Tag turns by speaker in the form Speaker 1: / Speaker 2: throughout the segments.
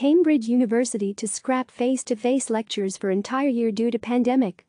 Speaker 1: Cambridge University to scrap face-to-face lectures for entire year due to pandemic.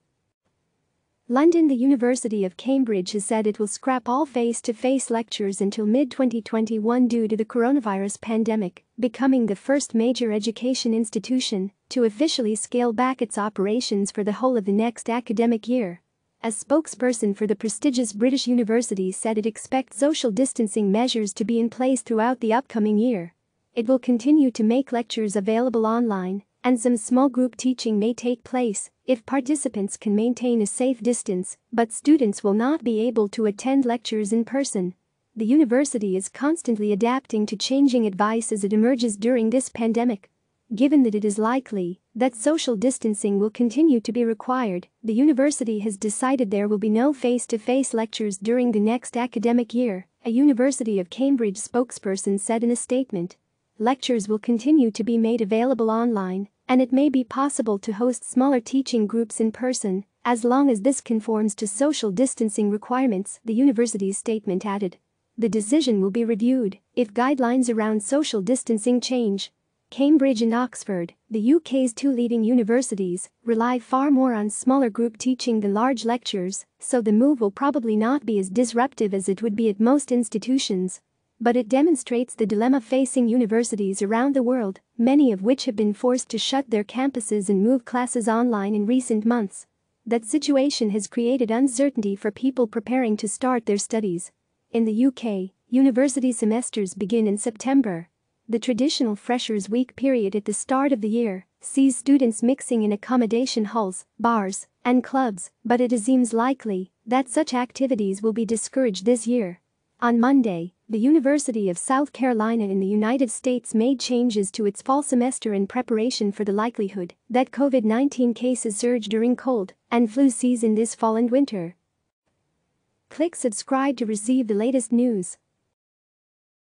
Speaker 1: London The University of Cambridge has said it will scrap all face-to-face -face lectures until mid-2021 due to the coronavirus pandemic, becoming the first major education institution to officially scale back its operations for the whole of the next academic year. A spokesperson for the prestigious British university said it expects social distancing measures to be in place throughout the upcoming year. It will continue to make lectures available online, and some small group teaching may take place if participants can maintain a safe distance, but students will not be able to attend lectures in person. The university is constantly adapting to changing advice as it emerges during this pandemic. Given that it is likely that social distancing will continue to be required, the university has decided there will be no face to face lectures during the next academic year, a University of Cambridge spokesperson said in a statement lectures will continue to be made available online, and it may be possible to host smaller teaching groups in person, as long as this conforms to social distancing requirements, the university's statement added. The decision will be reviewed if guidelines around social distancing change. Cambridge and Oxford, the UK's two leading universities, rely far more on smaller group teaching than large lectures, so the move will probably not be as disruptive as it would be at most institutions but it demonstrates the dilemma facing universities around the world, many of which have been forced to shut their campuses and move classes online in recent months. That situation has created uncertainty for people preparing to start their studies. In the UK, university semesters begin in September. The traditional Freshers' Week period at the start of the year sees students mixing in accommodation halls, bars, and clubs, but it seems likely that such activities will be discouraged this year. On Monday, the University of South Carolina in the United States made changes to its fall semester in preparation for the likelihood that COVID 19 cases surge during cold and flu season this fall and winter. Click subscribe to receive the latest news.